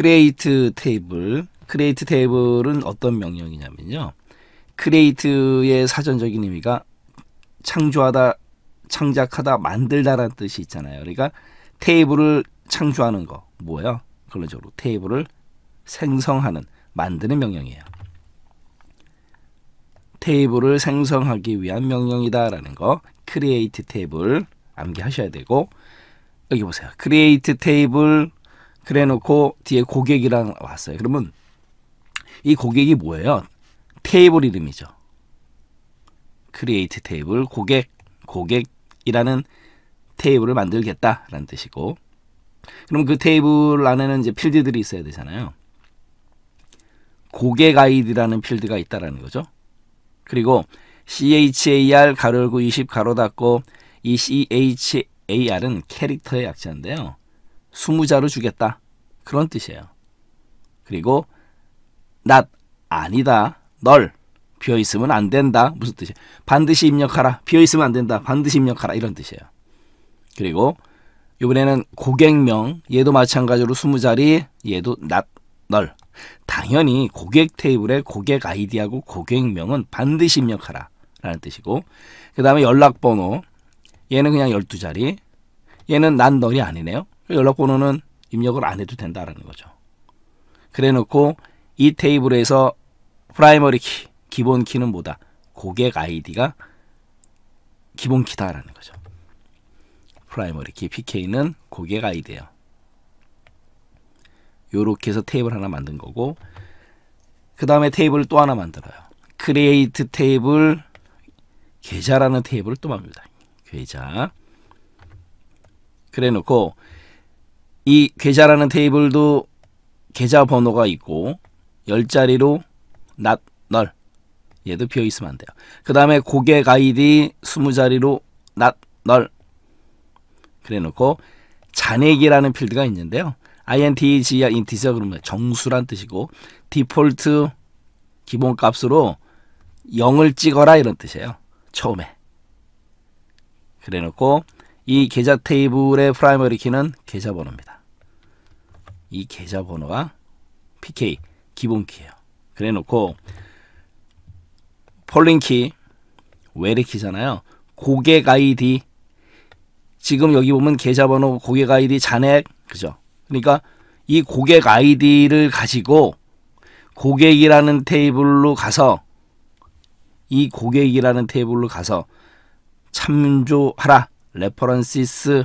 크 r e a t 테이블. 크 r e a t 테이블은 어떤 명령이냐면요. 크 r e a t 의 사전적인 의미가 창조하다, 창작하다, 만들다라는 뜻이 있잖아요. 그러니까 테이블을 창조하는 거 뭐예요? 근로적으로 테이블을 생성하는 만드는 명령이에요. 테이블을 생성하기 위한 명령이다라는 거 크리에이트 테이블 암기하셔야 되고 여기 보세요. 크리에이트 테이블 그래 놓고 뒤에 고객이랑 왔어요. 그러면 이 고객이 뭐예요? 테이블 이름이죠. 크리에이트 테이블 고객 고객이라는 테이블을 만들겠다라는 뜻이고 그럼 그 테이블 안에는 이제 필드들이 있어야 되잖아요. 고객 아이디라는 필드가 있다라는 거죠. 그리고 char 가로 열고 20 가로 닫고 이 char은 캐릭터의 약자인데요. 스무자로 주겠다. 그런 뜻이에요. 그리고 낫 아니다. 널 비어 있으면 안 된다. 무슨 뜻이에요? 반드시 입력하라. 비어 있으면 안 된다. 반드시 입력하라. 이런 뜻이에요. 그리고 이번에는 고객명 얘도 마찬가지로 스무 자리 얘도 낫널 당연히 고객 테이블에 고객 아이디하고 고객명은 반드시 입력하라 라는 뜻이고 그 다음에 연락번호 얘는 그냥 1 2 자리 얘는 낫널이 아니네요 그 연락번호는 입력을 안 해도 된다라는 거죠. 그래 놓고 이 테이블에서 프라이머리 키, 기본 키는 뭐다? 고객 아이디가 기본 키다라는 거죠. 프라이머리 키 PK는 고객 아이디예요. 요렇게 해서 테이블 하나 만든 거고 그 다음에 테이블 또 하나 만들어요. 크리에이트 테이블 계좌라는 테이블을 또 만듭니다. 계좌 그래 놓고 이 계좌라는 테이블도 계좌 번호가 있고 1 0자리로 낮, 널 얘도 비어 있으면 안 돼요. 그 다음에 고객 아이디 20자리로 낮, 널 그래 놓고 잔액이라는 필드가 있는데요. INTGR 인티저 그러면 정수란 뜻이고 디폴트 기본값으로 0을 찍어라 이런 뜻이에요. 처음에. 그래 놓고 이 계좌 테이블의 프라이머리 키는 계좌번호입니다. 이 계좌번호가 PK 기본키예요. 그래 놓고 폴링키 외래키잖아요. 고객 아이디 지금 여기 보면 계좌번호 고객 아이디 잔액 그죠? 그러니까 이 고객 아이디를 가지고 고객이라는 테이블로 가서 이 고객이라는 테이블로 가서 참조하라 레퍼런시스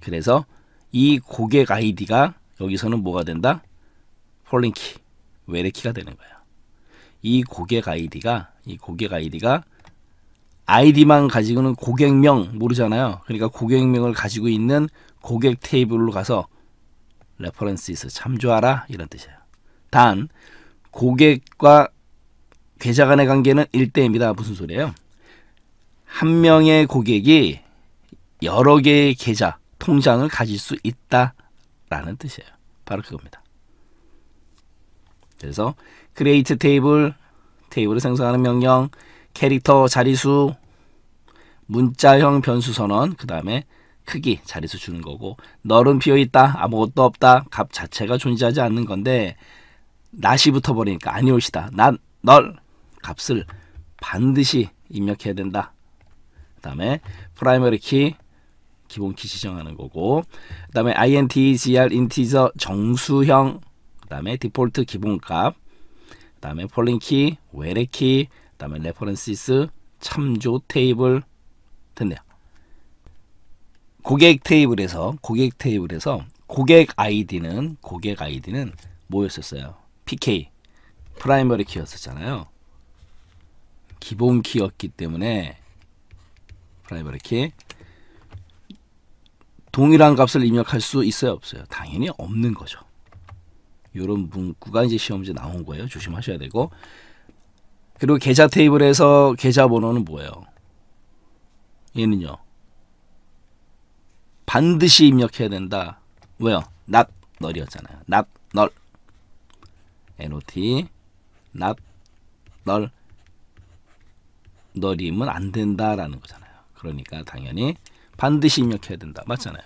그래서 이 고객 아이디가 여기서는 뭐가 된다? 폴링키, 외래키가 되는 거야. 이 고객 아이디가 이 고객 아이디가 아이디만 가지고는 고객명 모르잖아요. 그러니까 고객명을 가지고 있는 고객 테이블로 가서 레퍼런스에서 참조하라 이런 뜻이에요. 단 고객과 계좌 간의 관계는 1대입니다 무슨 소리예요? 한 명의 고객이 여러 개의 계좌 통장을 가질 수 있다라는 뜻이에요. 바로 그겁니다. 그래서 create 테이블, 테이블을 생성하는 명령, 캐릭터 자리수, 문자형 변수 선언, 그 다음에 크기 자리수 주는 거고 널은 비어있다, 아무것도 없다, 값 자체가 존재하지 않는 건데 낫이 붙어버리니까 아니올시다, 낫, 널 값을 반드시 입력해야 된다. 그 다음에 프라이머리 키 기본키 지정하는 거고 그다음에 int, gr, 인티저 정수형 그다음에 디폴트 기본값 그다음에 폴링키, 외래키 그다음에 레퍼런시스 참조 테이블 됐네요. 고객 테이블에서 고객 테이블에서 고객 아이디는 고객 아이디는 뭐였었어요? PK 프라이머리 키였었잖아요. 기본 키였기 때문에 프라이머리 키 동일한 값을 입력할 수 있어요 없어요? 당연히 없는 거죠. 이런 문구가 이제 시험지 나온 거예요. 조심하셔야 되고 그리고 계좌 테이블에서 계좌 번호는 뭐예요? 얘는요. 반드시 입력해야 된다. 왜요? not null이었잖아요. not null. not not null n u l 이면안 된다라는 거잖아요. 그러니까 당연히 반드시 입력해야 된다. 맞잖아요.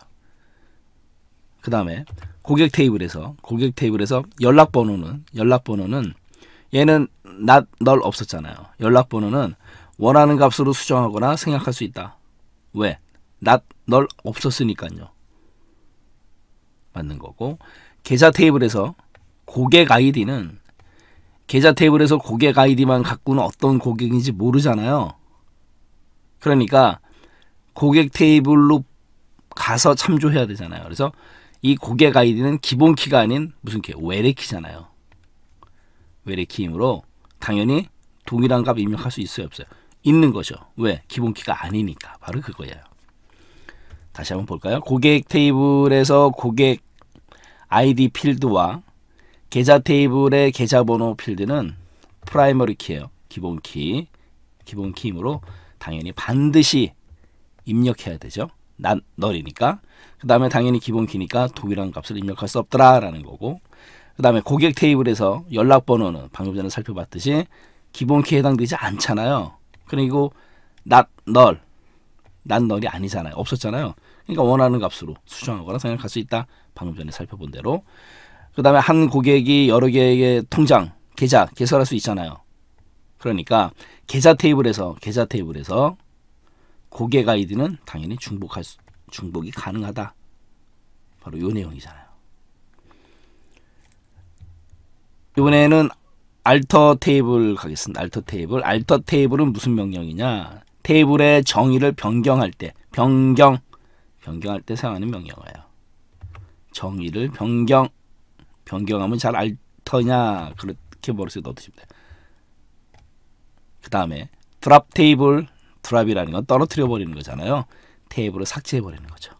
그 다음에 고객 테이블에서 고객 테이블에서 연락번호는 연락번호는 얘는 not, 널 없었잖아요. 연락번호는 원하는 값으로 수정하거나 생략할 수 있다. 왜? not, 널 없었으니까요. 맞는 거고 계좌 테이블에서 고객 아이디는 계좌 테이블에서 고객 아이디만 갖고는 어떤 고객인지 모르잖아요. 그러니까 고객 테이블로 가서 참조해야 되잖아요. 그래서 이 고객 아이디는 기본 키가 아닌 무슨 키? 외래 키잖아요. 외래 키이므로 당연히 동일한 값 입력할 수 있어요, 없어요? 있는 거죠. 왜? 기본 키가 아니니까. 바로 그거예요. 다시 한번 볼까요? 고객 테이블에서 고객 아이디 필드와 계좌 테이블의 계좌번호 필드는 프라이머리 키예요. 기본 키. 기본 키이므로 당연히 반드시 입력해야 되죠. 난 널이니까. 그 다음에 당연히 기본 키니까 동일한 값을 입력할 수 없더라라는 거고 그 다음에 고객 테이블에서 연락번호는 방금 전에 살펴봤듯이 기본 키에 해당되지 않잖아요. 그리고 not null, not null이 아니잖아요. 없었잖아요. 그러니까 원하는 값으로 수정하거나 생각할 수 있다. 방금 전에 살펴본 대로. 그 다음에 한 고객이 여러 개의 통장, 계좌 개설할 수 있잖아요. 그러니까 계좌 테이블에서 계좌 테이블에서 고개가이디는 당연히 중복할 수, 중복이 가능하다. 바로 요 내용이잖아요. 이번에는 알터 테이블 가겠습니다. 알터 테이블. 알터 테이블은 무슨 명령이냐? 테이블의 정의를 변경할 때, 변경, 변경할 때 사용하는 명령어예요. 정의를 변경, 변경하면 잘 알터냐 그렇게 머릿속에 넣어두시면 돼요. 그 다음에 드랍 테이블 드랍이라는 건 떨어뜨려 버리는 거잖아요. 테이블을 삭제해 버리는 거죠.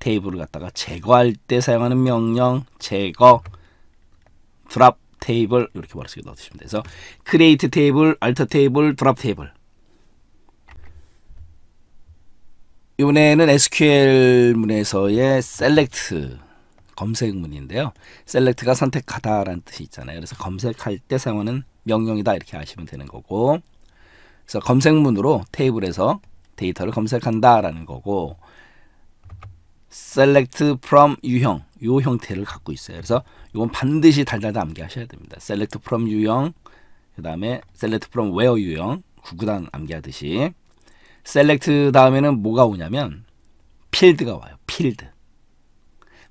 테이블을 갖다가 제거할 때 사용하는 명령 제거 드랍 테이블 이렇게 머릿속에 넣어두시면 돼서 크레이트 테이블, 알터 테이블, 드랍 테이블 이번에는 SQL 문에서의 select 검색문인데요. select가 선택하다라는 뜻이 있잖아요. 그래서 검색할 때 사용하는 명령이다 이렇게 아시면 되는 거고 그래서 검색문으로 테이블에서 데이터를 검색한다라는 거고 select from 유형 요 형태를 갖고 있어요. 그래서 이건 반드시 달달다 암기하셔야 됩니다. select from 유형 그 다음에 select from where 유형 구구단 암기하듯이 select 다음에는 뭐가 오냐면 필드가 와요. 필드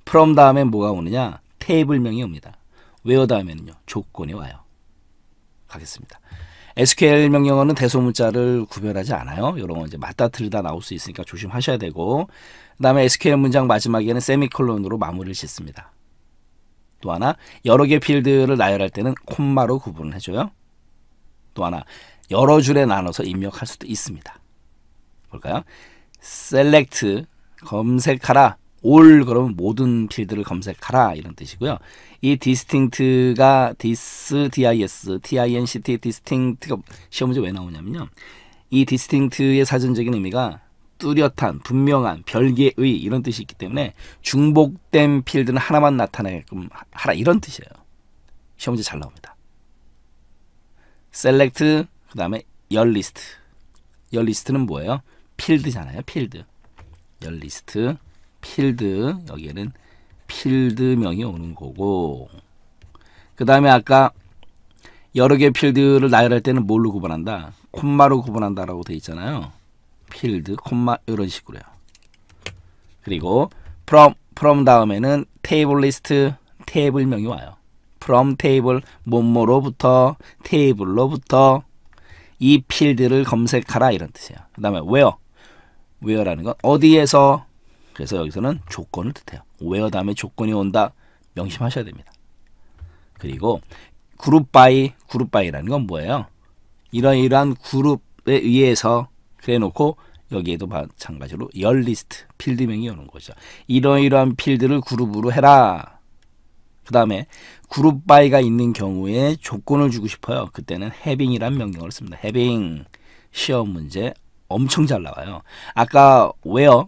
from 다음에 뭐가 오느냐 테이블명이 옵니다. where 다음에는요 조건이 와요. 가겠습니다. SQL 명령어는 대소문자를 구별하지 않아요. 이런 거 이제 맞다 틀리다 나올 수 있으니까 조심하셔야 되고 그다음에 SQL 문장 마지막에는 세미콜론으로 마무리를 짓습니다. 또 하나 여러 개 필드를 나열할 때는 콤마로 구분을 해줘요. 또 하나 여러 줄에 나눠서 입력할 수도 있습니다. 볼까요? 셀렉트 검색하라 올 그러면 모든 필드를 검색하라 이런 뜻이고요. 이 distinct가 dis, dis, tinct, distinct가 시험 문제 왜 나오냐면요. 이 distinct의 사전적인 의미가 뚜렷한, 분명한, 별개의 이런 뜻이 있기 때문에 중복된 필드는 하나만 나타나게끔 하라 이런 뜻이에요. 시험 문제 잘 나옵니다. select 그 다음에 열 리스트 열 리스트는 뭐예요? 필드잖아요. 필드 열 리스트 필드 여기에는 필드명이 오는 거고 그 다음에 아까 여러 개의 필드를 나열할 때는 뭘로 구분한다? 콤마로 구분한다라고 돼 있잖아요. 필드, 콤마 이런 식으로요. 그리고 from, from 다음에는 테이블 리스트, 테이블명이 와요. from 테이블, 뭐뭐로부터, 테이블로부터 이 필드를 검색하라 이런 뜻이에요. 그 다음에 where, where라는 건 어디에서 그래서 여기서는 조건을 뜻해요. 웨어 다음에 조건이 온다 명심하셔야 됩니다. 그리고 그룹 바이 그룹 바이라는 건 뭐예요? 이런 이러한 그룹에 의해서 그래 놓고 여기에도 마찬가지로 열 리스트 필드명이 오는 거죠. 이런이러한 필드를 그룹으로 해라. 그 다음에 그룹 바이가 있는 경우에 조건을 주고 싶어요. 그때는 해빙이란 명령을 씁니다. 해빙 시험 문제 엄청 잘 나와요. 아까 웨어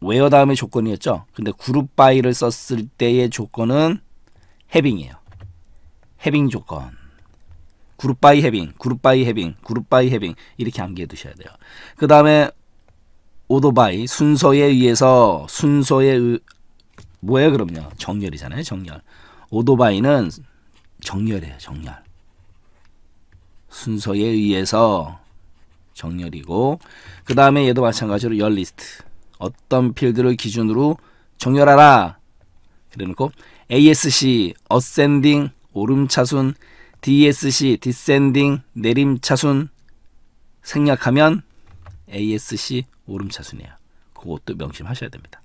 웨어 다음에 조건이었죠. 근데 그룹 바이를 썼을 때의 조건은 해빙이에요. 해빙 조건. 그룹 바이 해빙, 그룹 바이 해빙, 그룹 바이 해빙 이렇게 암기해 두셔야 돼요. 그 다음에 오도바이 순서에 의해서 순서에 의... 뭐예요 그럼요? 정렬이잖아요. 정렬. 오도바이는 정렬이에요. 정렬. 순서에 의해서 정렬이고 그 다음에 얘도 마찬가지로 열 리스트 어떤 필드를 기준으로 정렬하라. 그래놓고 ASC 어센딩 오름차순, DSC 디센딩 내림차순 생략하면 ASC 오름차순이에요. 그것도 명심하셔야 됩니다.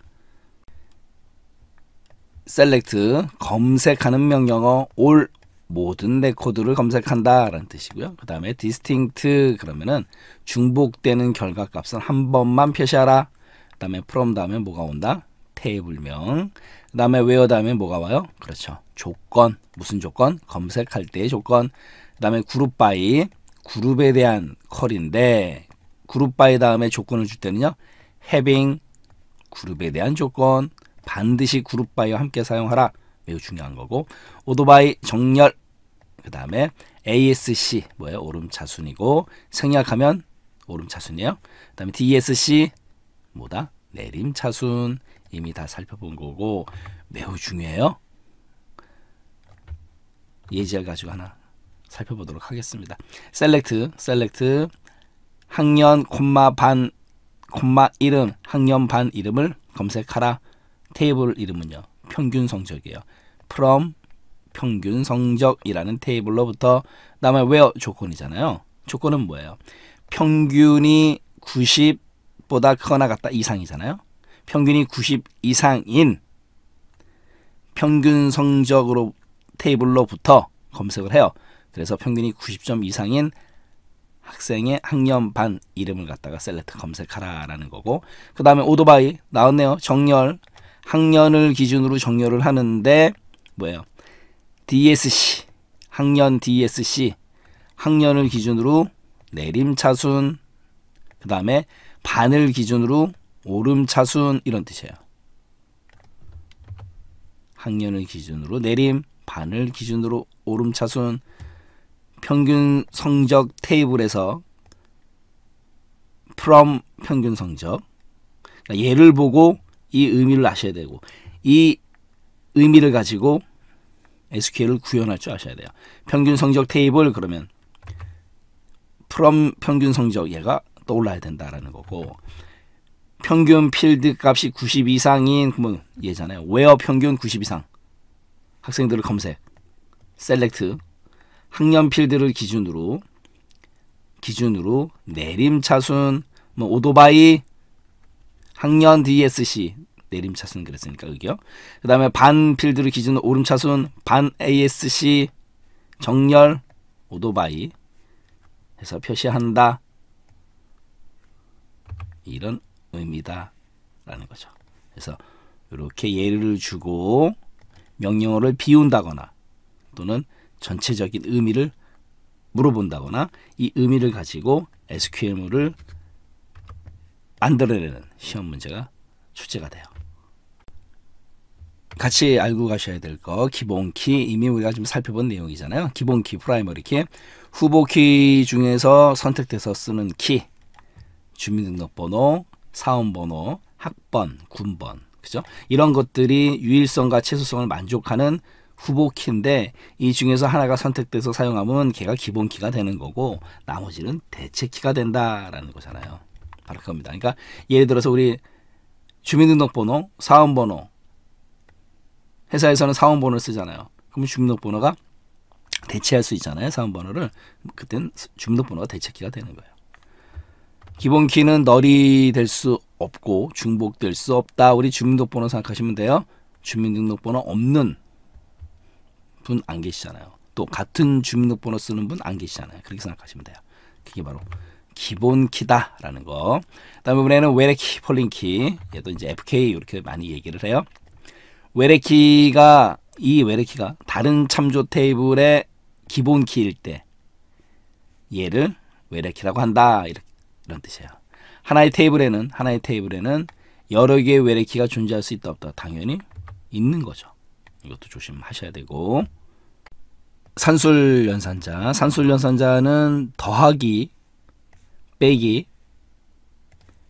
SELECT 검색하는 명령어 all 모든 레코드를 검색한다 라는 뜻이고요. 그 다음에 distinct 그러면은 중복되는 결과값은 한 번만 표시하라. 그다음에 from 다음에 뭐가 온다? 테이블명. 그다음에 where 다음에 뭐가 와요? 그렇죠. 조건. 무슨 조건? 검색할 때의 조건. 그다음에 g r o 그룹 바이 그룹에 대한 컬인데 그룹 by 다음에 조건을 줄 때는요. having 그룹에 대한 조건 반드시 그룹 b y 와 함께 사용하라. 매우 중요한 거고 오토바이 정렬 그 다음에 ASC 뭐예요? 오름차순이고 생략하면 오름차순이에요. 그 다음에 DSC 뭐다? 내림차순 이미 다 살펴본 거고 매우 중요해요. 예제 가지고 하나 살펴보도록 하겠습니다. 셀렉트, 셀렉트 학년 콤마 반 콤마 이름 학년 반 이름을 검색하라. 테이블 이름은요. 평균 성적이에요. from 평균 성적이라는 테이블로부터 다음에 where 조건이잖아요. 조건은 뭐예요? 평균이 90 90보다 크거나 같다 이상이잖아요. 평균이 90 이상인 평균 성적으로 테이블로부터 검색을 해요. 그래서 평균이 90점 이상인 학생의 학년 반 이름을 갖다가 셀렉트 검색하라라는 거고 그 다음에 오토바이 나왔네요. 정렬 학년을 기준으로 정렬을 하는데 뭐예요? DSC 학년 DSC 학년을 기준으로 내림차순 그 다음에 반을 기준으로 오름차순 이런 뜻이에요. 학년을 기준으로 내림, 반을 기준으로 오름차순, 평균 성적 테이블에서 from 평균 성적 그러니까 얘를 보고 이 의미를 아셔야 되고 이 의미를 가지고 SQL을 구현할 줄 아셔야 돼요. 평균 성적 테이블 그러면 from 평균 성적 얘가 떠올라야 된다라는 거고 평균 필드 값이 90 이상인 뭐 얘잖아요. 웨어 평균 90 이상 학생들을 검색 셀렉트 학년 필드를 기준으로 기준으로 내림차순 뭐 오도바이 학년 DSC 내림차순 그랬으니까 그게요. 그 다음에 반 필드를 기준으로 오름차순 반 ASC 정렬 오도바이 해서 표시한다. 이런 의미다라는 거죠. 그래서 이렇게 예를 주고 명령어를 비운다거나 또는 전체적인 의미를 물어본다거나 이 의미를 가지고 SQL을 만들어내는 시험 문제가 출제가 돼요. 같이 알고 가셔야 될 거 기본키 이미 우리가 좀 살펴본 내용이잖아요. 기본키, 프라이머리 키, 후보키 중에서 선택돼서 쓰는 키 주민등록번호, 사원번호, 학번, 군번, 그죠? 이런 것들이 유일성과 최소성을 만족하는 후보 키인데 이 중에서 하나가 선택돼서 사용하면 걔가 기본 키가 되는 거고 나머지는 대체 키가 된다라는 거잖아요. 바로 그겁니다. 그러니까 예를 들어서 우리 주민등록번호, 사원번호 회사에서는 사원번호를 쓰잖아요. 그럼 주민등록번호가 대체할 수 있잖아요. 사원번호를 그땐 주민등록번호가 대체 키가 되는 거예요. 기본 키는 널이 될 수 없고 중복될 수 없다. 우리 주민등록번호 생각하시면 돼요. 주민등록번호 없는 분 안 계시잖아요. 또 같은 주민등록번호 쓰는 분 안 계시잖아요. 그렇게 생각하시면 돼요. 그게 바로 기본 키다라는 거. 그다음에 이번에는 외래키, 폴링키. 얘도 이제 FK 이렇게 많이 얘기를 해요. 외래키가 이 외래키가 다른 참조 테이블의 기본 키일 때 얘를 외래키라고 한다. 이렇게 이런 뜻이에요. 하나의 테이블에는 하나의 테이블에는 여러 개의 외래키가 존재할 수 있다 없다 당연히 있는 거죠. 이것도 조심하셔야 되고 산술 연산자 산술 연산자는 더하기 빼기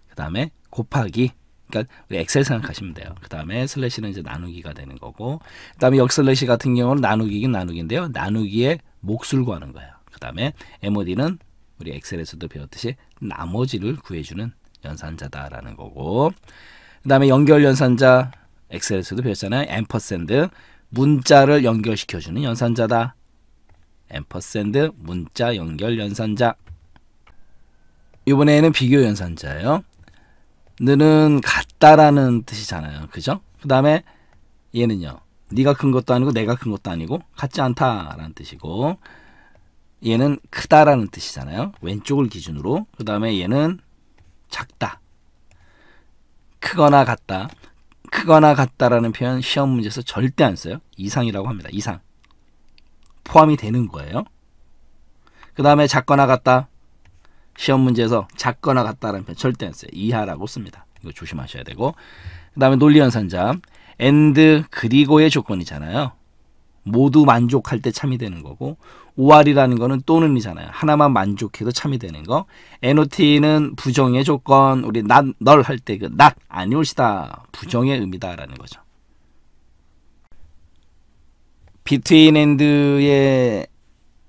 그 다음에 곱하기 그러니까 엑셀 생각하시면 돼요. 그 다음에 슬래시는 이제 나누기가 되는 거고 그 다음에 역슬래시 같은 경우는 나누기긴 나누기인데요. 나누기에 몫을 구하는 거예요. 그 다음에 MOD는 우리 엑셀에서도 배웠듯이 나머지를 구해주는 연산자다라는 거고 그 다음에 연결 연산자 엑셀에서도 배웠잖아요. 앰퍼센드 문자를 연결시켜주는 연산자다. 앰퍼센드 문자 연결 연산자 이번에는 비교 연산자예요. 너는 같다라는 뜻이잖아요. 그죠? 그 다음에 얘는요. 네가 큰 것도 아니고 내가 큰 것도 아니고 같지 않다라는 뜻이고 얘는 크다라는 뜻이잖아요. 왼쪽을 기준으로. 그 다음에 얘는 작다. 크거나 같다. 크거나 같다라는 표현 시험 문제에서 절대 안 써요. 이상이라고 합니다. 이상. 포함이 되는 거예요. 그 다음에 작거나 같다. 시험 문제에서 작거나 같다라는 표현 절대 안 써요. 이하라고 씁니다. 이거 조심하셔야 되고. 그 다음에 논리연산자. and 그리고의 조건이잖아요. 모두 만족할 때 참이 되는 거고 오알이라는 거는 또는이잖아요. 하나만 만족해도 참이 되는 거. 에노티는 부정의 조건, 우리 낫널 할 때그낫아니오시다 부정의 의미다라는 거죠. between and의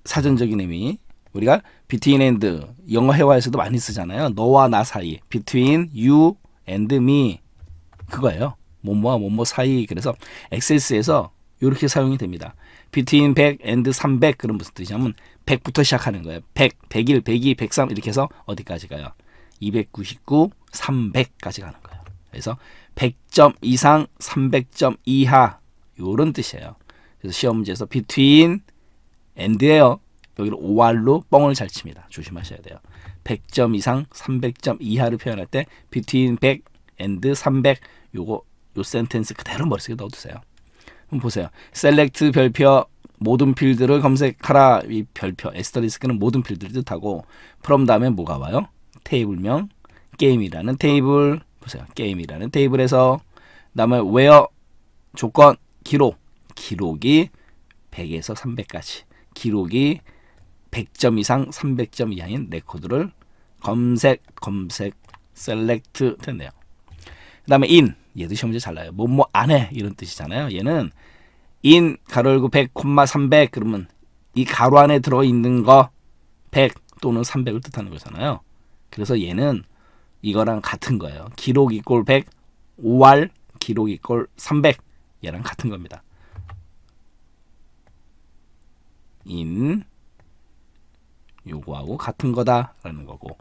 사전적인 의미 우리가 between and 영어 회화에서도 많이 쓰잖아요. 너와 나 사이 between you and me 그거예요. 뭐뭐와 뭐뭐 사이 그래서 엑세스에서 이렇게 사용이 됩니다. between 100 and 300 그런 무슨 뜻이냐면 100부터 시작하는 거예요. 100, 101, 102, 103 이렇게 해서 어디까지 가요? 299, 300까지 가는 거예요. 그래서 100점 이상, 300점 이하 요런 뜻이에요. 그래서 시험 문제에서 between and예요. 여기를 5알로 뻥을 잘 칩니다. 조심하셔야 돼요. 100점 이상, 300점 이하를 표현할 때 between 100 and 300 요거 요 센텐스 그대로 머릿속에 넣어두세요. 보세요. 셀렉트 별표 모든 필드를 검색하라 이 별표 에스터리스크는 모든 필드를 뜻하고 프롬 다음에 뭐가 와요? 테이블명 게임이라는 테이블 보세요. 게임이라는 테이블에서 다음에 웨어 조건 기록 기록이 100에서 300까지 기록이 100점 이상 300점 이하인 레코드를 검색 검색 셀렉트 됐네요. 그 다음에 인 얘도 시험지 잘 나요. 뭐 뭐안해 이런 뜻이잖아요. 얘는 인 가로 열고 100 콤마 300 그러면 이 가로 안에 들어 있는 거 100 또는 300을 뜻하는 거잖아요. 그래서 얘는 이거랑 같은 거예요. 기록 이꼴 100, 5알 기록 이꼴 300 얘랑 같은 겁니다. 인 요거하고 같은 거다라는 거고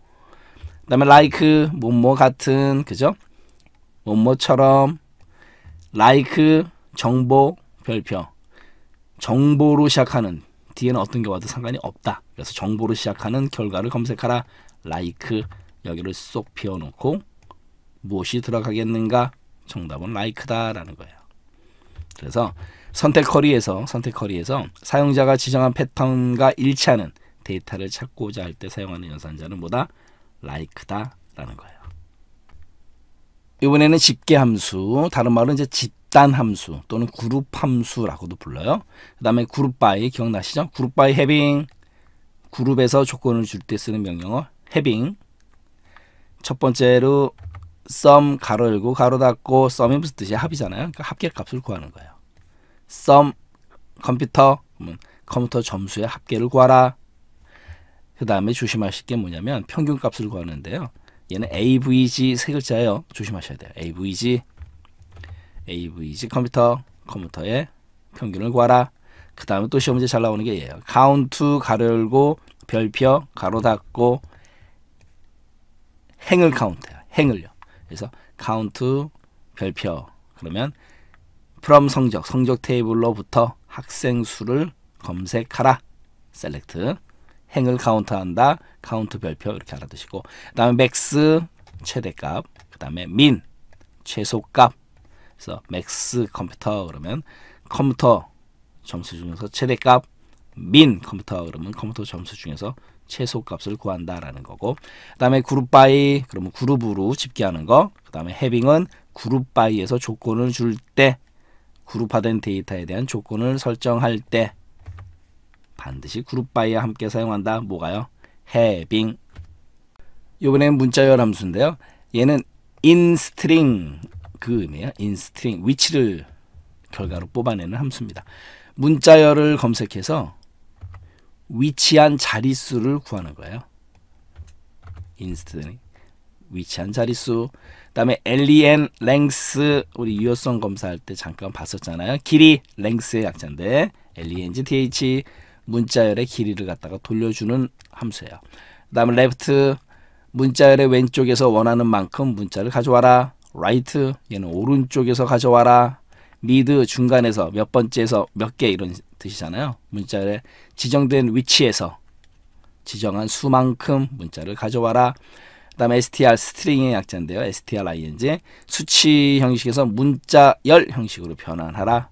그 다음에 like 뭐 뭐 같은 그죠? 원모처럼 라이크 정보 별표 정보로 시작하는 뒤에는 어떤 게 와도 상관이 없다. 그래서 정보로 시작하는 결과를 검색하라. 라이크 여기를 쏙 비워놓고 무엇이 들어가겠는가? 정답은 라이크다라는 거예요. 그래서 선택 커리에서 선택 커리에서 사용자가 지정한 패턴과 일치하는 데이터를 찾고자 할 때 사용하는 연산자는 뭐다? 라이크다라는 거예요. 이번에는 집계 함수, 다른 말로 이제 집단 함수 또는 그룹 함수라고도 불러요. 그 다음에 그룹 바이 기억나시죠? 그룹 바이 해빙 그룹에서 조건을 줄 때 쓰는 명령어 해빙 첫 번째로 썸 가로 열고 가로 닫고 썸이 무슨 뜻이야? 합이잖아요. 그러니까 합계값을 구하는 거예요. 썸 컴퓨터 음, 컴퓨터 점수의 합계를 구하라. 그 다음에 조심하실 게 뭐냐면 평균값을 구하는데요. 얘는 AVG 세 글자예요. 조심하셔야 돼요. AVG AVG 컴퓨터 컴퓨터의 평균을 구하라. 그 다음에 또 시험 문제 잘 나오는 게 얘예요. 카운트 가로 열고 별표 가로 닫고 행을 카운트예요. 행을요. 그래서 카운트 별표 그러면 프롬 성적 성적 테이블로부터 학생 수를 검색하라. 셀렉트 행을 카운트한다. 카운트 별표 이렇게 알아두시고 그 다음에 맥스 최대값 그 다음에 민 최소값 그래서 맥스 컴퓨터 그러면 컴퓨터 점수 중에서 최대값 민 컴퓨터 그러면 컴퓨터 점수 중에서 최소값을 구한다라는 거고 그 다음에 그룹 바이 그러면 그룹으로 집계하는 거 그 다음에 해빙은 그룹 바이에서 조건을 줄 때 그룹화된 데이터에 대한 조건을 설정할 때 반드시 그룹 바이와 함께 사용한다. 뭐가요? 해빙. v i n g 요번엔 문자 열함수인데요. 얘는 인스트링 그 의미예요. 인스트링 위치를 결과로 뽑아내는 함수입니다. 문자열을 검색해서 위치한 자릿수를 구하는 거예요. 인스트링 위치한 자릿수 그다음에 엘리엔 랭스 우리 유효성 검사할 때 잠깐 봤었잖아요. 길이 랭스의 약자인데 length 문자열의 길이를 갖다가 돌려주는 함수예요. 그 다음에 left 문자열의 왼쪽에서 원하는 만큼 문자를 가져와라. right 얘는 오른쪽에서 가져와라. mid 중간에서 몇 번째에서 몇 개 이런 뜻이잖아요. 문자열의 지정된 위치에서 지정한 수만큼 문자를 가져와라. 그 다음에 str 스트링의 약자인데요. string 수치 형식에서 문자열 형식으로 변환하라.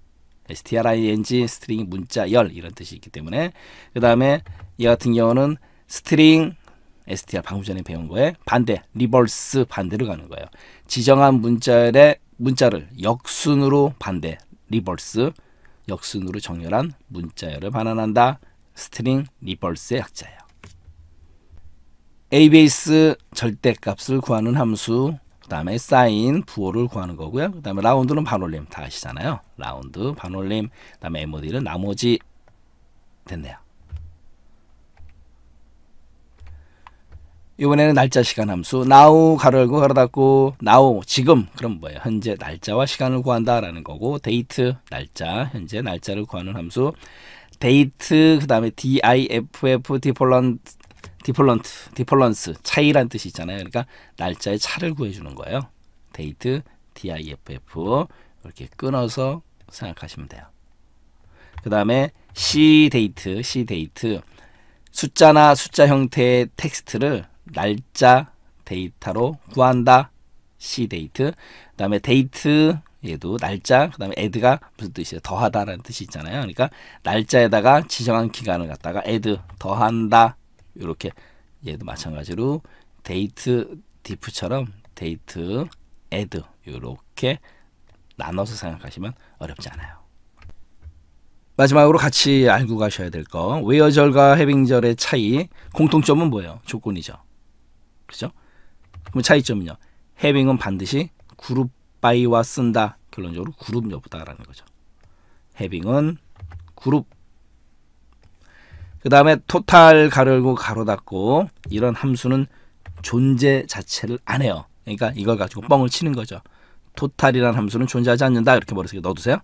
string 스트링 문자 열 이런 뜻이 있기 때문에 그 다음에 이 같은 경우는 스트링 str 방금 전에 배운 거에 반대 리버스 반대로 가는 거예요. 지정한 문자열의 문자를 역순으로 반대 리버스 역순으로 정렬한 문자열을 반환한다. 스트링 리버스의 약자예요. a b s 절대값을 구하는 함수 그다음에 사인 부호를 구하는 거고요. 그다음에 라운드는 반올림 다 아시잖아요. 라운드 반올림 그다음에 MOD는 나머지 됐네요. 이번에는 날짜 시간 함수 now 가로 열고 가로 닫고 now 지금 그럼 뭐예요? 현재 날짜와 시간을 구한다라는 거고 데이트 날짜 현재 날짜를 구하는 함수 데이트 그 다음에 diff 디폴런 디폴런트, 디폴런스 차이란 뜻이 있잖아요. 그러니까 날짜에 차를 구해주는 거예요. 데이트, diff 이렇게 끊어서 생각하시면 돼요. 그 다음에 c 데이트, c 데이트 숫자나 숫자 형태의 텍스트를 날짜 데이터로 구한다. c 데이트. 그 다음에 데이트 얘도 날짜, 그 다음에 add가 무슨 뜻이에요? 더하다라는 뜻이 있잖아요. 그러니까 날짜에다가 지정한 기간을 갖다가 add, 더한다. 이렇게 얘도 마찬가지로 데이트 디프처럼 데이트 애드 이렇게 나눠서 생각하시면 어렵지 않아요. 마지막으로 같이 알고 가셔야 될 거. 웨어절과 해빙절의 차이. 공통점은 뭐예요? 조건이죠. 그죠? 그럼 차이점은요. 해빙은 반드시 그룹 바이와 쓴다. 결론적으로 그룹 여부다라는 거죠. 해빙은 그룹 그 다음에 토탈 가르고 가로 닫고 이런 함수는 존재 자체를 안 해요. 그러니까 이걸 가지고 뻥을 치는 거죠. 토탈이라는 함수는 존재하지 않는다 이렇게 머릿속에 넣어두세요.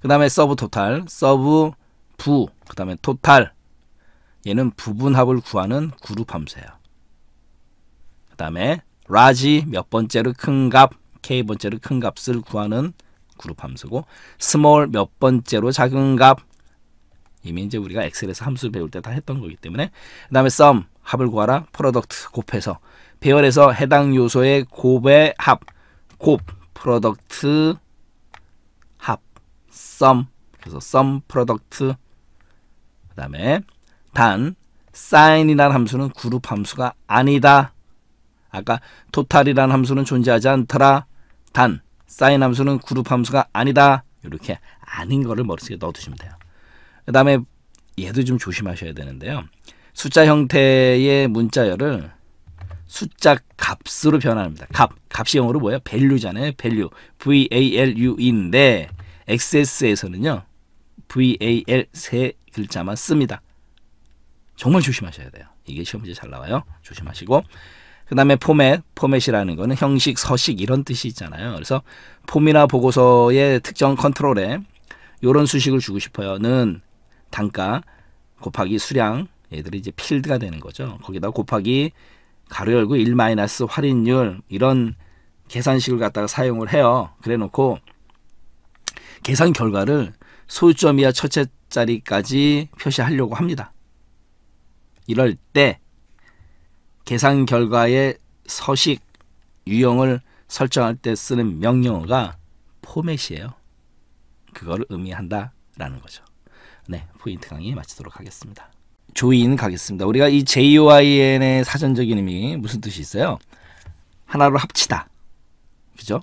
그 다음에 서브 토탈, 서브 부, 그 다음에 토탈 얘는 부분합을 구하는 그룹 함수예요. 그 다음에 라지 몇 번째로 큰 값, k 번째로 큰 값을 구하는 그룹 함수고 스몰 몇 번째로 작은 값, 이미 이제 우리가 엑셀에서 함수 배울 때 다 했던 거기 때문에 그 다음에 sum 합을 구하라 프로덕트 곱해서 배열에서 해당 요소의 곱의 합곱 프로덕트 합 sum 그래서 sum 프로덕트 그 다음에 단 s i n 이라는 함수는 그룹 함수가 아니다 아까 total이라는 함수는 존재하지 않더라 단 사인 함수는 그룹 함수가 아니다. 이렇게 아닌 거를 머릿속에 넣어두시면 돼요. 그다음에 얘도 좀 조심하셔야 되는데요. 숫자 형태의 문자열을 숫자 값으로 변환합니다. 값, 값이 영어로 뭐예요? 밸류잖아요 value, v-a-l-u인데 XS에서는요. VAL 세 글자만 씁니다. 정말 조심하셔야 돼요. 이게 시험 문제 잘 나와요. 조심하시고 그 다음에 포맷, 포맷이라는 거는 형식, 서식 이런 뜻이 있잖아요. 그래서 폼이나 보고서의 특정 컨트롤에 이런 수식을 주고 싶어요는 단가 곱하기 수량 얘들이 이제 필드가 되는 거죠. 거기다 곱하기 가로 열고 1 마이너스 할인율 이런 계산식을 갖다가 사용을 해요. 그래 놓고 계산 결과를 소유점 이야 첫째 자리까지 표시하려고 합니다. 이럴 때 계산 결과의 서식 유형을 설정할 때 쓰는 명령어가 포맷이에요. 그걸 의미한다라는 거죠. 포인트 그 강의 마치도록 하겠습니다. 조인 가겠습니다. 우리가 이 JOIN의 사전적인 의미 무슨 뜻이 있어요? 하나로 합치다. 그죠?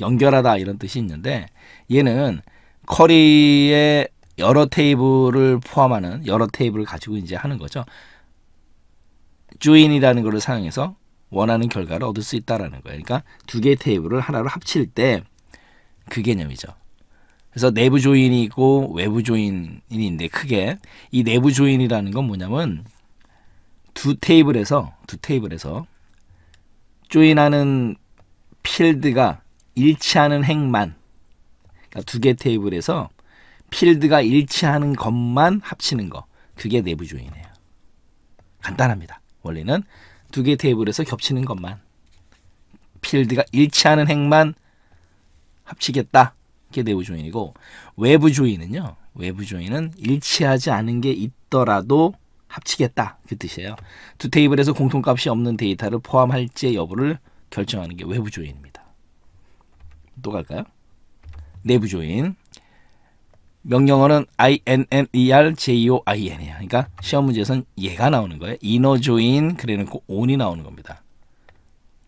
연결하다 이런 뜻이 있는데 얘는 커리의 여러 테이블을 포함하는 여러 테이블을 가지고 이제 하는 거죠. 조인이라는 것을 사용해서 원하는 결과를 얻을 수 있다라는 거예요. 그러니까 두 개의 테이블을 하나로 합칠 때 그 개념이죠. 그래서 내부 조인이 있고 외부 조인이 있는데 크게 이 내부 조인이라는 건 뭐냐면 두 테이블에서 두 테이블에서 조인하는 필드가 일치하는 행만 그러니까 두개 테이블에서 필드가 일치하는 것만 합치는 거 그게 내부 조인이에요. 간단합니다. 원래는 두 개 테이블에서 겹치는 것만 필드가 일치하는 행만 합치겠다. 게 내부 조인이고 외부 조인은요. 외부 조인은 일치하지 않은 게 있더라도 합치겠다 그 뜻이에요. 두 테이블에서 공통값이 없는 데이터를 포함할지 여부를 결정하는 게 외부 조인입니다. 또 갈까요? 내부 조인 명령어는 INNERJOIN이에요. 그러니까 시험 문제에선 얘가 나오는 거예요. 이너 조인 그래 놓고 그 on이 나오는 겁니다.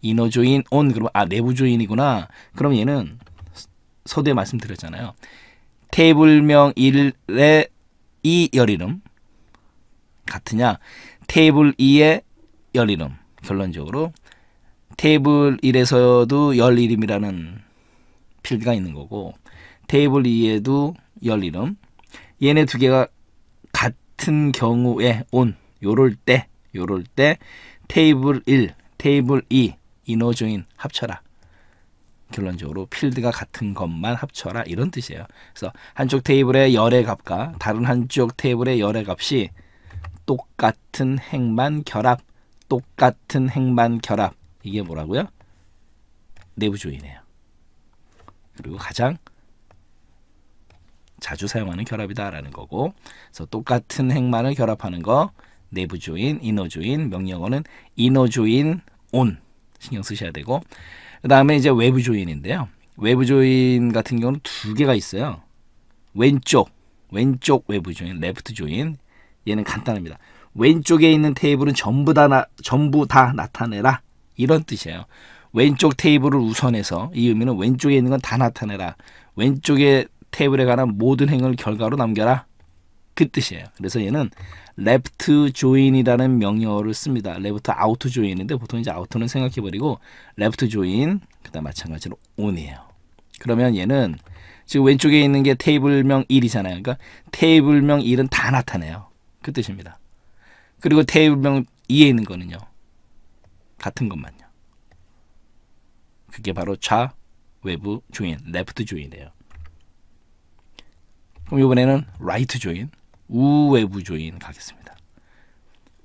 이너 조인 on 그러면 아 내부 조인이구나. 그럼 얘는 서두에 말씀드렸잖아요. 테이블명 1의 이 열이름 같으냐 테이블 2의 열이름 결론적으로 테이블 1에서도 열이름이라는 필드가 있는 거고 테이블 2에도 열이름 얘네 두 개가 같은 경우에 온 요럴 때 요럴 때 테이블 1 테이블 2 인어조인 합쳐라 결론적으로 필드가 같은 것만 합쳐라 이런 뜻이에요. 그래서 한쪽 테이블의 열의 값과 다른 한쪽 테이블의 열의 값이 똑같은 행만 결합, 똑같은 행만 결합 이게 뭐라고요? 내부조인이에요 그리고 가장 자주 사용하는 결합이다라는 거고 그래서 똑같은 행만을 결합하는 거 내부 조인, 이너 조인, 명령어는 이너 조인 온 신경 쓰셔야 되고 그다음에 이제 외부 조인인데요. 외부 조인 같은 경우는 두 개가 있어요. 왼쪽, 왼쪽 외부 조인, 레프트 조인. 얘는 간단합니다. 왼쪽에 있는 테이블은 전부 다 나, 전부 다 나타내라. 이런 뜻이에요. 왼쪽 테이블을 우선해서 이 의미는 왼쪽에 있는 건 다 나타내라. 왼쪽에 테이블에 관한 모든 행을 결과로 남겨라. 그 뜻이에요. 그래서 얘는 l 프트조인이라는 명령어를 씁니다. 레프트 아우트 조인인데 보통 이제 아우트는 생각해버리고 레프트 조인 그다음 마찬가지로 on이에요. 그러면 얘는 지금 왼쪽에 있는 게 테이블명 1이잖아요. 그러니까 테이블명 1은 다 나타내요. 그 뜻입니다. 그리고 테이블명 2에 있는 거는요. 같은 것만요. 그게 바로 좌 외부 조인, 레프트 조인이에요. 그럼 이번에는 라이트 조인. 우외부조인 가겠습니다.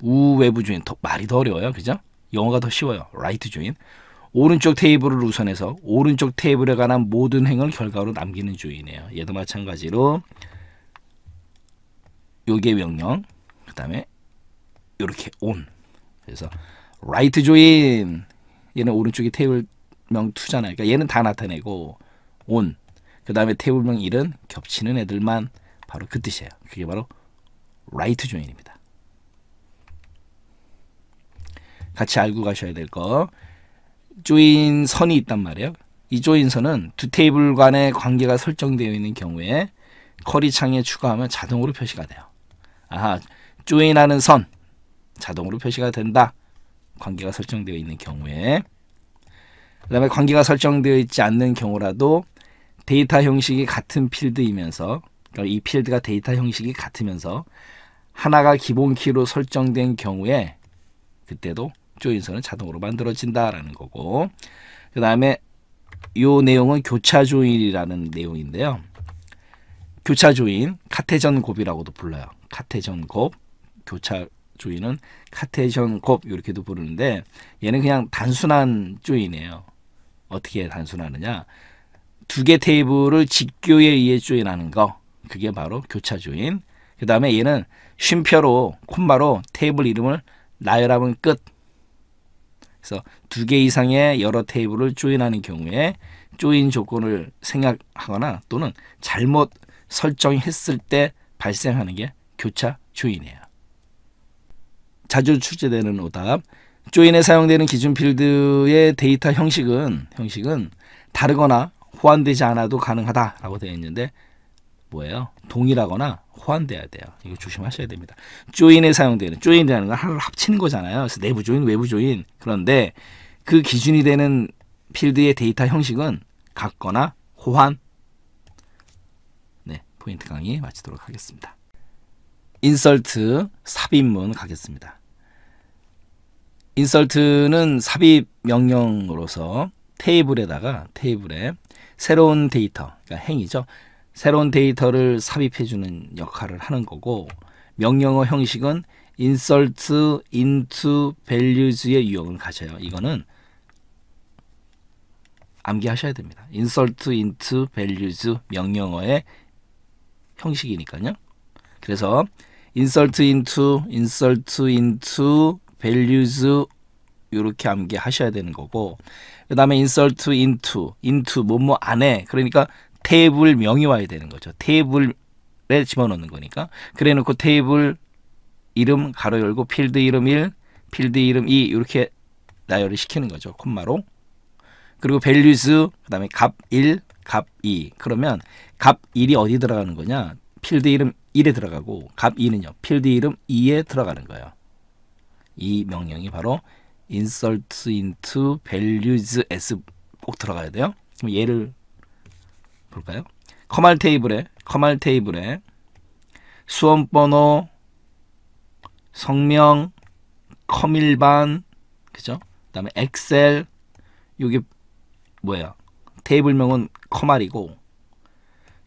우외부조인 더, 말이 더 어려워요. 그죠? 영어가 더 쉬워요. 라이트 조인. 오른쪽 테이블을 우선해서 오른쪽 테이블에 관한 모든 행을 결과로 남기는 조인이에요. 얘도 마찬가지로 요게 명령 그 다음에 요렇게 온 그래서 라이트 조인 얘는 오른쪽이 테이블명 투잖아요. 그러니까 얘는 다 나타내고 온그 다음에 테이블명 일은 겹치는 애들만 바로 그 뜻이에요. 그게 바로 라이트 조인입니다. 같이 알고 가셔야 될 거. 조인 선이 있단 말이에요. 이 조인 선은 두 테이블 간의 관계가 설정되어 있는 경우에 커리 창에 추가하면 자동으로 표시가 돼요. 아하, 조인하는 선 자동으로 표시가 된다. 관계가 설정되어 있는 경우에 그 다음에 관계가 설정되어 있지 않는 경우라도 데이터 형식이 같은 필드이면서 그러니까 이 필드가 데이터 형식이 같으면서 하나가 기본 키로 설정된 경우에 그때도 조인선은 자동으로 만들어진다라는 거고 그 다음에 요 내용은 교차 조인이라는 내용인데요. 교차 조인, 카테전 곱이라고도 불러요. 카테전 곱, 교차 조인은 카테전 곱 이렇게도 부르는데 얘는 그냥 단순한 조인이에요. 어떻게 단순하느냐? 두 개 테이블을 직교에 의해 조인하는 거 그게 바로 교차 조인. 그 다음에 얘는 쉼표로 콤마로 테이블 이름을 나열하면 끝. 그래서 두 개 이상의 여러 테이블을 조인하는 경우에 조인 조건을 생략하거나 또는 잘못 설정했을 때 발생하는 게 교차 조인이에요. 자주 출제되는 오답. 조인에 사용되는 기준 필드의 데이터 형식은 형식은 다르거나 호환되지 않아도 가능하다라고 되어 있는데 뭐예요? 동일하거나 호환돼야 돼요. 이거 조심하셔야 됩니다. 조인에 사용되는 조인이라는 건 하나로 합치는 거잖아요. 그래서 내부 조인, 외부 조인. 그런데 그 기준이 되는 필드의 데이터 형식은 같거나 호환. 네, 포인트 강의 마치도록 하겠습니다. 인설트 삽입문 가겠습니다. 인설트는 삽입 명령으로서 테이블에다가 테이블에 새로운 데이터, 그러니까 행이죠. 새로운 데이터를 삽입해주는 역할을 하는 거고 명령어 형식은 insert into values의 유형을 가져요. 이거는 암기하셔야 됩니다. insert into values 명령어의 형식이니까요. 그래서 insert into, insert into values 이렇게 암기하셔야 되는 거고 그 다음에 insert into, into 뭐 뭐 안에 그러니까 테이블 명이 와야 되는 거죠. 테이블에 집어넣는 거니까. 그래 놓고 테이블 이름 가로 열고 필드 이름 1, 필드 이름 2 이렇게 나열을 시키는 거죠. 콤마로. 그리고 밸류 l 그다음에 값 1, 값 2. 그러면 값 1이 어디 들어가는 거냐? 필드 이름 1에 들어가고 값 2는요. 필드 이름 2에 들어가는 거예요. 이 명령이 바로 insert into values s 꼭 들어가야 돼요. 그럼 얘를 볼까요? 커말 테이블에 커말 테이블에 수험 번호 성명 커밀반 그죠? 그다음에 엑셀 요게 뭐야? 테이블명은 커말이고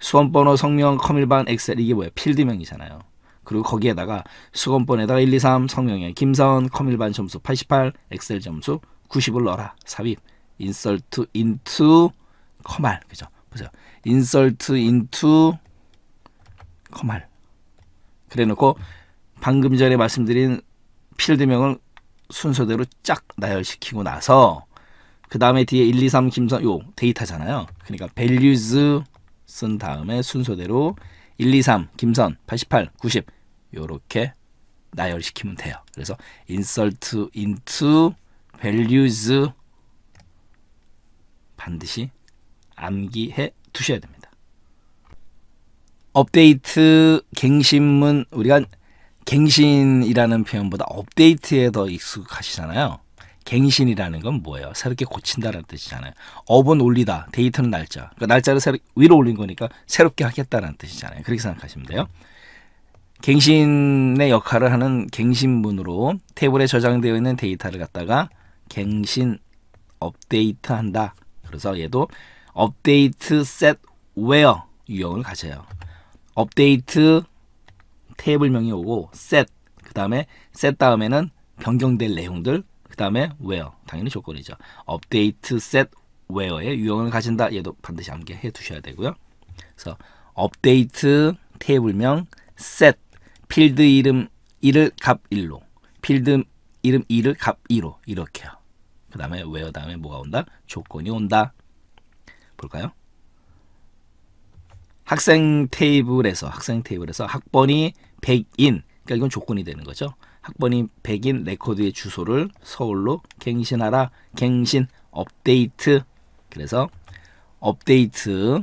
수험 번호 성명 커밀반 엑셀 이게 뭐야? 필드명이잖아요. 그리고 거기에다가 수건번에다가 1, 2, 3 성명에 김선 커밀반 점수 88 엑셀 점수 90을 넣어라 삽입 인설트 인투 커말 그죠 보세요 인설트 인투 커말 그래 놓고 방금 전에 말씀드린 필드명을 순서대로 쫙 나열시키고 나서 그 다음에 뒤에 1, 2, 3, 김선 요 데이터잖아요. 그러니까 values 쓴 다음에 순서대로 1, 2, 3, 김선 88, 90 요렇게 나열시키면 돼요. 그래서 insert into values 반드시 암기해 두셔야 됩니다. 업데이트, 갱신문, 우리가 갱신이라는 표현보다 업데이트에 더 익숙하시잖아요. 갱신이라는 건 뭐예요? 새롭게 고친다라는 뜻이잖아요. 업은 올리다, 데이터는 날짜. 그러니까 날짜를 새로, 위로 올린 거니까 새롭게 하겠다라는 뜻이잖아요. 그렇게 생각하시면 돼요. 갱신의 역할을 하는 갱신문으로 테이블에 저장되어 있는 데이터를 갖다가 갱신 업데이트한다. 그래서 얘도 업데이트 셋 웨어 유형을 가져요. 업데이트 테이블명이 오고 셋, 그 다음에 셋 다음에는 변경될 내용들, 그 다음에 웨어 당연히 조건이죠. 업데이트 셋 웨어의 유형을 가진다. 얘도 반드시 암기해 두셔야 되고요. 그래서 업데이트 테이블명 셋 필드 이름 1을 값 1로 필드 이름 2를 값 2로 이렇게요. 그 다음에 웨어 그 다음에 뭐가 온다? 조건이 온다. 볼까요? 학생 테이블에서 학생 테이블에서 학번이 100인 그러니까 이건 조건이 되는 거죠. 학번이 100인 레코드의 주소를 서울로 갱신하라. 갱신 업데이트. 그래서 업데이트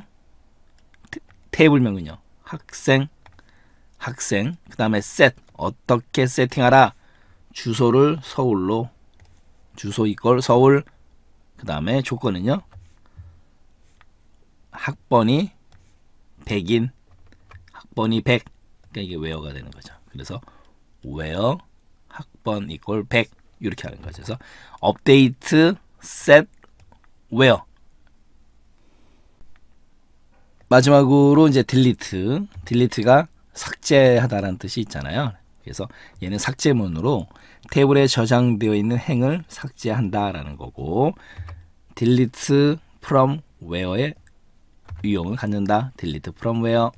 테이블명은요. 학생 학생 그다음에 셋 어떻게 세팅하라. 주소를 서울로 주소 이걸 서울 그다음에 조건은요. 학번이 100인 학번이 100 그러니까 이게 웨어가 되는 거죠. 그래서 웨어 학번 이꼴 100 이렇게 하는 거죠. 그래서 업데이트 셋 웨어 마지막으로 이제 딜리트 딜리트가 삭제하다라는 뜻이 있잖아요. 그래서 얘는 삭제문으로 테이블에 저장되어 있는 행을 삭제한다라는 거고 delete from where의 유형을 갖는다. 딜리트 프롬웨어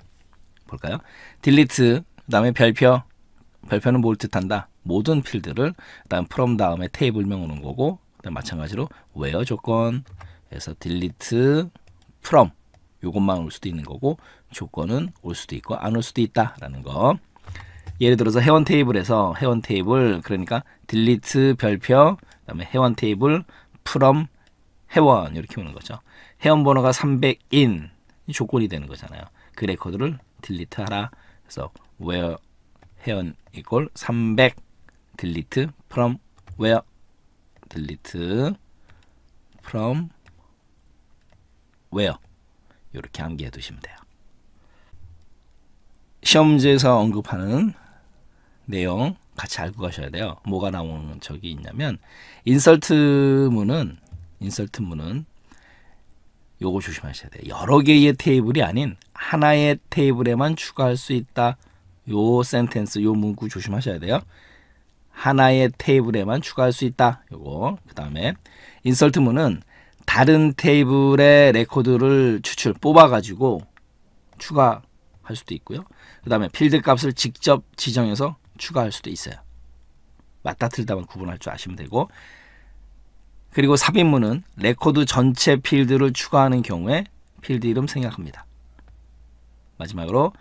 볼까요? 딜리트 그다음에 별표 별표는 뭘 뜻한다. 모든 필드를 그다음 프롬 다음에 테이블명 오는 거고 그다음 마찬가지로 웨어 조건에서 딜리트 프롬 요것만 올 수도 있는 거고 조건은 올 수도 있고 안 올 수도 있다라는 거. 예를 들어서 회원 테이블에서 회원 테이블 그러니까 딜리트 별표 그다음에 회원 테이블 프롬 회원 이렇게 오는 거죠. 회원 번호가 300인 조건이 되는 거잖아요. 그 레코드를 딜리트 하라. 그래서 where 회원 이꼴 300 딜리트 from where 딜리트 from where 이렇게 암기해 두시면 돼요. 시험지에서 언급하는 내용 같이 알고 가셔야 돼요. 뭐가 나오는 적이 있냐면 인설트문은 인설트문은 요거 조심하셔야 돼요. 여러 개의 테이블이 아닌 하나의 테이블에만 추가할 수 있다. 요 센텐스, 요 문구 조심하셔야 돼요. 하나의 테이블에만 추가할 수 있다. 요거. 그 다음에 인설트문은 다른 테이블의 레코드를 추출, 뽑아가지고 추가할 수도 있고요. 그 다음에 필드 값을 직접 지정해서 추가할 수도 있어요. 맞다 틀다만 구분할 줄 아시면 되고 그리고 삽입문은 레코드 전체 필드를 추가하는 경우에 필드 이름 생략합니다. 마지막으로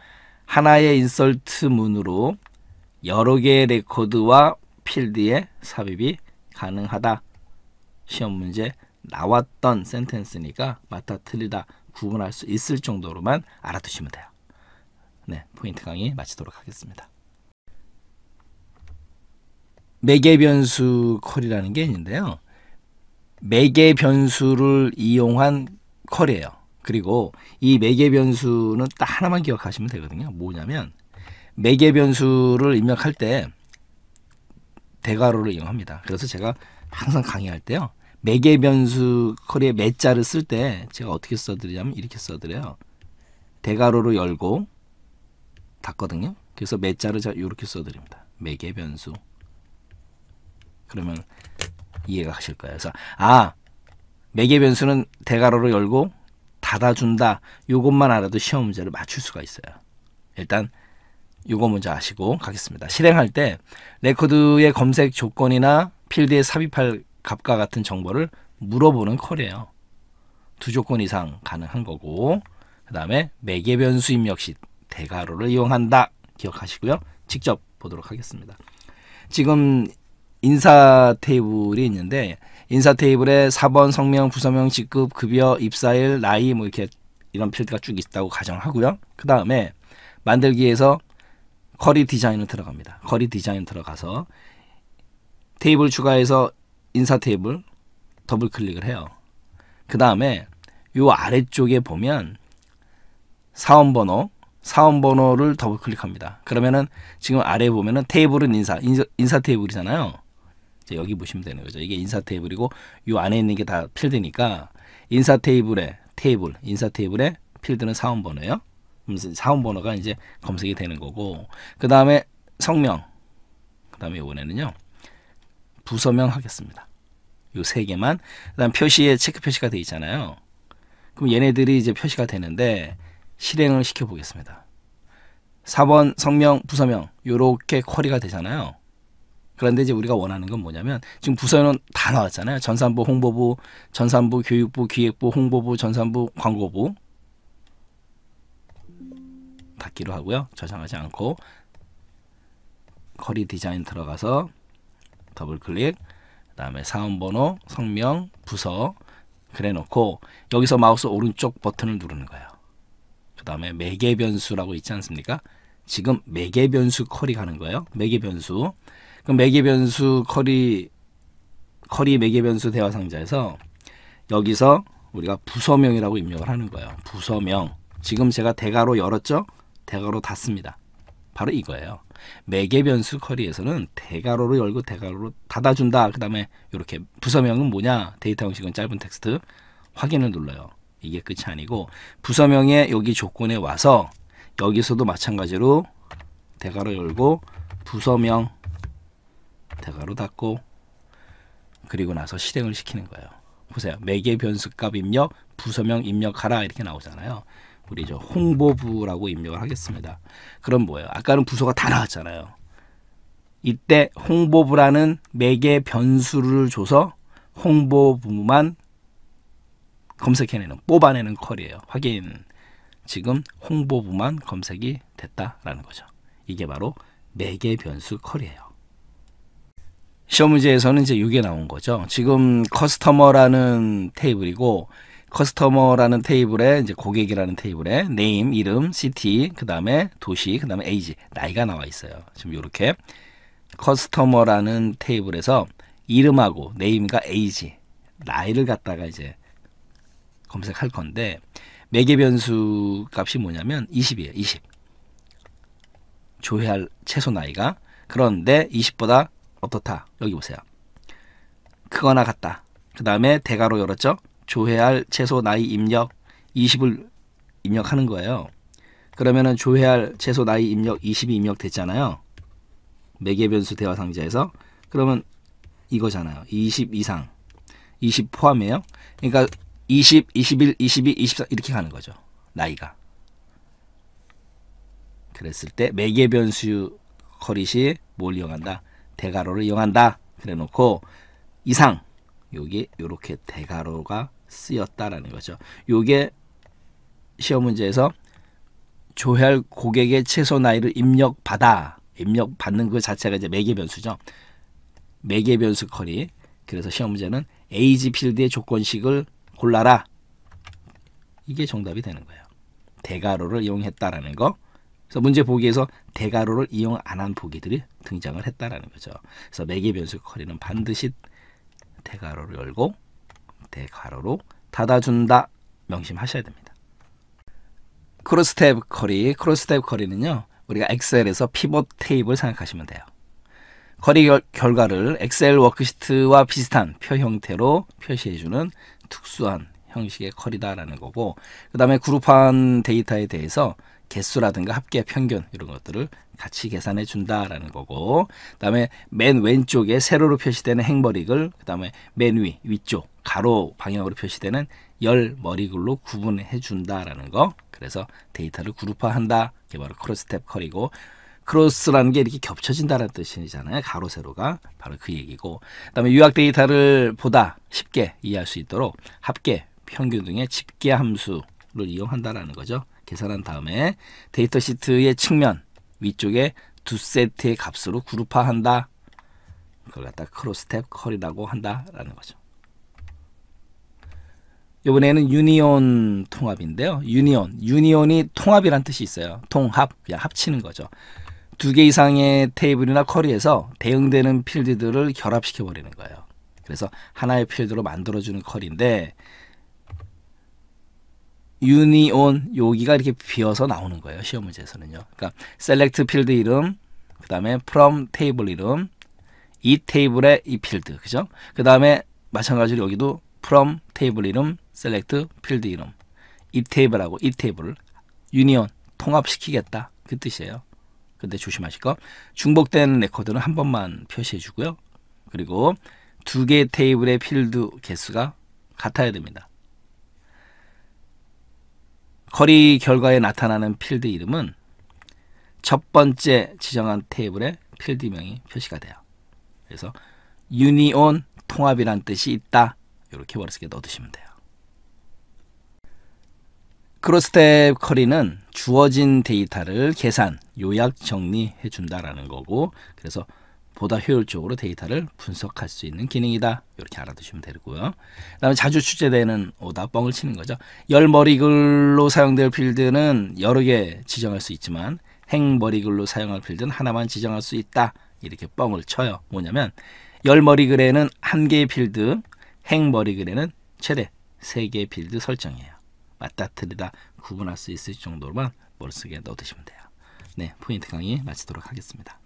하나의 인설트 문으로 여러 개의 레코드와 필드에 삽입이 가능하다. 시험 문제 나왔던 센텐스니까 맞다 틀리다 구분할 수 있을 정도로만 알아두시면 돼요. 네, 포인트 강의 마치도록 하겠습니다. 매개 변수 콜이라는 게 있는데요. 매개 변수를 이용한 컬이에요. 그리고 이 매개 변수는 딱 하나만 기억하시면 되거든요. 뭐냐면 매개 변수를 입력할 때 대괄호를 이용합니다. 그래서 제가 항상 강의할 때요. 매개 변수 커리의 매자를 쓸 때 제가 어떻게 써드리냐면 이렇게 써드려요. 대괄호로 열고 닫거든요. 그래서 매자를 제가 이렇게 써드립니다. 매개 변수. 그러면 이해가 가실 거예요. 그래서 아 매개 변수는 대괄호로 열고 닫아준다. 요것만 알아도 시험 문제를 맞출 수가 있어요. 일단 요거 먼저 아시고 가겠습니다. 실행할 때 레코드의 검색 조건이나 필드에 삽입할 값과 같은 정보를 물어보는 콜이에요. 두 조건 이상 가능한 거고 그 다음에 매개 변수 입력 시 대괄호를 이용한다. 기억하시고요. 직접 보도록 하겠습니다. 지금 인사 테이블이 있는데 인사 테이블에 4번 성명, 부서명, 직급, 급여, 입사일, 나이 뭐 이렇게 이런 필드가 쭉 있다고 가정하고요. 그 다음에 만들기에서 거리 디자인을 들어갑니다. 거리 디자인 들어가서 테이블 추가해서 인사 테이블 더블 클릭을 해요. 그 다음에 요 아래쪽에 보면 사원번호 사원번호를 더블 클릭합니다. 그러면은 지금 아래 보면은 테이블은 인사 인사, 인사 테이블이잖아요. 여기 보시면 되는 거죠. 이게 인사 테이블이고 이 안에 있는 게 다 필드니까 인사 테이블에 테이블 인사 테이블에 필드는 사원 번호예요. 사원 번호가 이제 검색이 되는 거고 그 다음에 성명 그 다음에 이번에는요 부서명 하겠습니다. 요 세 개만 그다음 표시에 체크 표시가 되어 있잖아요. 그럼 얘네들이 이제 표시가 되는데 실행을 시켜 보겠습니다. 4번 성명 부서명 요렇게 쿼리가 되잖아요. 그런데 이제 우리가 원하는 건 뭐냐면 지금 부서는 다 나왔잖아요. 전산부, 홍보부, 전산부, 교육부, 기획부, 홍보부, 전산부, 광고부 닫기로 하고요. 저장하지 않고 커리 디자인 들어가서 더블 클릭 그다음에 사원번호, 성명, 부서 그래놓고 여기서 마우스 오른쪽 버튼을 누르는 거예요. 그다음에 매개 변수라고 있지 않습니까? 지금 매개 변수 커리 가는 거예요. 매개 변수 그 매개 변수 커리 커리 매개 변수 대화 상자에서 여기서 우리가 부서명이라고 입력을 하는 거예요. 부서명. 지금 제가 대괄호 열었죠? 대괄호 닫습니다. 바로 이거예요. 매개 변수 커리에서는 대괄호로 열고 대괄호로 닫아준다. 그 다음에 이렇게 부서명은 뭐냐? 데이터 형식은 짧은 텍스트 확인을 눌러요. 이게 끝이 아니고 부서명의 여기 조건에 와서 여기서도 마찬가지로 대괄호 열고 부서명 대괄호 닫고 그리고 나서 실행을 시키는 거예요. 보세요. 매개 변수값 입력, 부서명 입력하라 이렇게 나오잖아요. 우리 저 홍보부라고 입력을 하겠습니다. 그럼 뭐예요? 아까는 부서가 다 나왔잖아요. 이때 홍보부라는 매개 변수를 줘서 홍보부만 검색해내는 뽑아내는 컬이에요. 확인. 지금 홍보부만 검색이 됐다라는 거죠. 이게 바로 매개 변수 컬이에요. 시험 문제에서는 이제 이게 나온 거죠. 지금 커스터머라는 테이블이고 커스터머라는 테이블에 이제 고객이라는 테이블에 네임, 이름, 시티, 그다음에 도시, 그다음에 에이지, 나이가 나와 있어요. 지금 이렇게 커스터머라는 테이블에서 이름하고 네임과 에이지, 나이를 갖다가 이제 검색할 건데 매개 변수 값이 뭐냐면 20이에요. 20. 조회할 최소 나이가 그런데 20보다 어떻다. 여기 보세요. 크거나 같다. 그 다음에 대괄호 열었죠. 조회할 최소 나이 입력 20을 입력하는 거예요. 그러면은 조회할 최소 나이 입력 20이 입력됐잖아요. 매개 변수 대화 상자에서 그러면 이거잖아요. 20 이상. 20 포함해요. 그러니까 20, 21, 22, 23 이렇게 가는 거죠. 나이가. 그랬을 때 매개 변수 커릿이 뭘 이용한다? 대가로를 이용한다. 그래놓고 이상 요게 요렇게 대가로가 쓰였다라는 거죠. 요게 시험 문제에서 조혈 고객의 최소 나이를 입력받아 입력 받는 그 자체가 이제 매개 변수죠. 매개 변수 커리. 그래서 시험 문제는 에이지 필드의 조건식을 골라라. 이게 정답이 되는 거예요. 대가로를 이용했다라는 거. 그래서 문제 보기에서 대가로를 이용 안한 보기들이 등장을 했다라는 거죠. 그래서 매개 변수 커리는 반드시 대괄호를 열고 대괄호로 닫아준다 명심하셔야 됩니다. 크로스탭 커리, 크로스탭 커리는요. 우리가 엑셀에서 피벗 테이블 생각하시면 돼요. 커리 결, 결과를 엑셀 워크시트와 비슷한 표 형태로 표시해주는 특수한 형식의 커리다라는 거고 그 다음에 그룹한 데이터에 대해서 개수라든가 합계 평균 이런 것들을 같이 계산해 준다라는 거고 그다음에 맨 왼쪽에 세로로 표시되는 행머리글 그다음에 맨 위 위쪽 가로 방향으로 표시되는 열 머리글로 구분해 준다라는 거 그래서 데이터를 그룹화한다 이게 바로 크로스탭 컬이고 크로스라는 게 이렇게 겹쳐진다는 뜻이잖아요. 가로 세로가 바로 그 얘기고 그다음에 유학 데이터를 보다 쉽게 이해할 수 있도록 합계, 평균 등의 집계 함수를 이용한다라는 거죠. 계산한 다음에 데이터 시트의 측면 위쪽에 두 세트의 값으로 그룹화한다. 그걸 갖다 크로스탭 컬이라고 한다라는 거죠. 이번에는 유니온 통합인데요. 유니온, 유니온이 통합이란 뜻이 있어요. 통합, 그냥 합치는 거죠. 두 개 이상의 테이블이나 커리에서 대응되는 필드들을 결합시켜 버리는 거예요. 그래서 하나의 필드로 만들어주는 컬인데 유니온 여기가 이렇게 비어서 나오는 거예요. 시험 문제에서는요. 그러니까 셀렉트 필드 이름, 그 다음에 f r 테이블 이름, 이 테이블의 이 필드, 그죠? 그 다음에 마찬가지로 여기도 f r 테이블 이름, 셀렉트 필드 이름, 이 테이블하고 이테이블 유니온 통합시키겠다 그 뜻이에요. 근데 조심하실 거중복된 레코드는 한 번만 표시해 주고요. 그리고 두 개의 테이블의 필드 개수가 같아야 됩니다. 거리 결과에 나타나는 필드 이름은 첫 번째 지정한 테이블에 필드명이 표시가 돼요. 그래서 유니온 통합이란 뜻이 있다. 이렇게 머릿속에 넣어두시면 돼요. 크로스텝 커리는 주어진 데이터를 계산, 요약, 정리해준다라는 거고 그래서 보다 효율적으로 데이터를 분석할 수 있는 기능이다. 이렇게 알아두시면 되고요. 그 다음에 자주 출제되는 오답 뻥을 치는 거죠. 열머리글로 사용될 필드는 여러 개 지정할 수 있지만 행머리글로 사용할 필드는 하나만 지정할 수 있다. 이렇게 뻥을 쳐요. 뭐냐면 열머리글에는 한 개의 필드, 행머리글에는 최대 세 개의 필드 설정이에요. 맞다 틀리다 구분할 수 있을 정도로만 머릿속에 넣어두시면 돼요. 네, 포인트 강의 마치도록 하겠습니다.